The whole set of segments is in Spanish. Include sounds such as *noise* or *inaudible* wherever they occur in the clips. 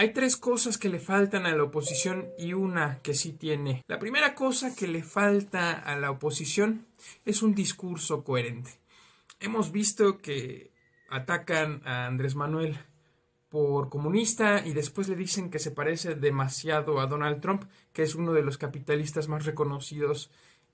Hay tres cosas que le faltan a la oposición y una que sí tiene. La primera cosa que le falta a la oposición es un discurso coherente. Hemos visto que atacan a Andrés Manuel por comunista y después le dicen que se parece demasiado a Donald Trump, que es uno de los capitalistas más reconocidos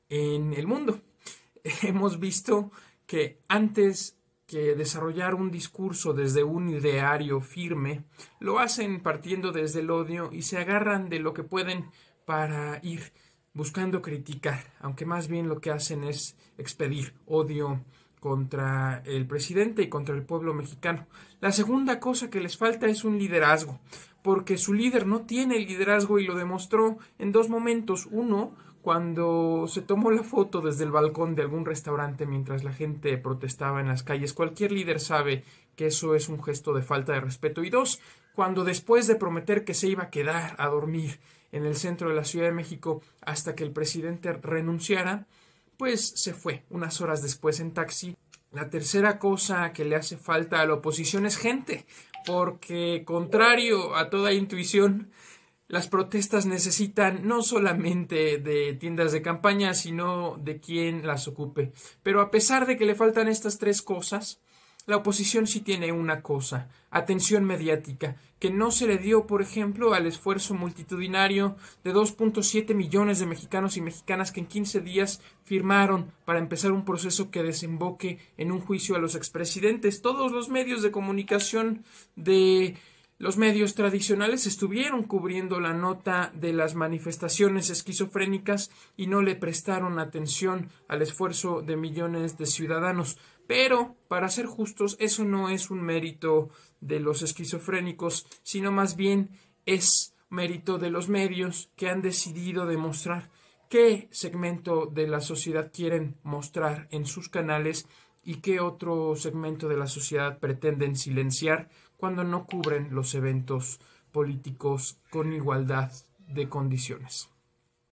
en el mundo. *laughs* Hemos visto que antes que desarrollar un discurso desde un ideario firme, lo hacen partiendo desde el odio y se agarran de lo que pueden para ir buscando criticar, aunque más bien lo que hacen es expedir odio contra el presidente y contra el pueblo mexicano. La segunda cosa que les falta es un liderazgo, porque su líder no tiene el liderazgo y lo demostró en dos momentos. Uno, cuando se tomó la foto desde el balcón de algún restaurante mientras la gente protestaba en las calles. Cualquier líder sabe que eso es un gesto de falta de respeto. Y dos, cuando después de prometer que se iba a quedar a dormir en el centro de la Ciudad de México hasta que el presidente renunciara, pues se fue unas horas después en taxi. La tercera cosa que le hace falta a la oposición es gente, porque contrario a toda intuición, las protestas necesitan no solamente de tiendas de campaña, sino de quien las ocupe. Pero a pesar de que le faltan estas tres cosas, la oposición sí tiene una cosa, atención mediática, que no se le dio, por ejemplo, al esfuerzo multitudinario de 2.7 millones de mexicanos y mexicanas que en 15 días firmaron para empezar un proceso que desemboque en un juicio a los expresidentes. Todos los medios de comunicación de los medios tradicionales estuvieron cubriendo la nota de las manifestaciones esquizofrénicas y no le prestaron atención al esfuerzo de millones de ciudadanos. Pero, para ser justos, eso no es un mérito de los esquizofrénicos, sino más bien es mérito de los medios que han decidido demostrar qué segmento de la sociedad quieren mostrar en sus canales y qué otro segmento de la sociedad pretenden silenciar cuando no cubren los eventos políticos con igualdad de condiciones.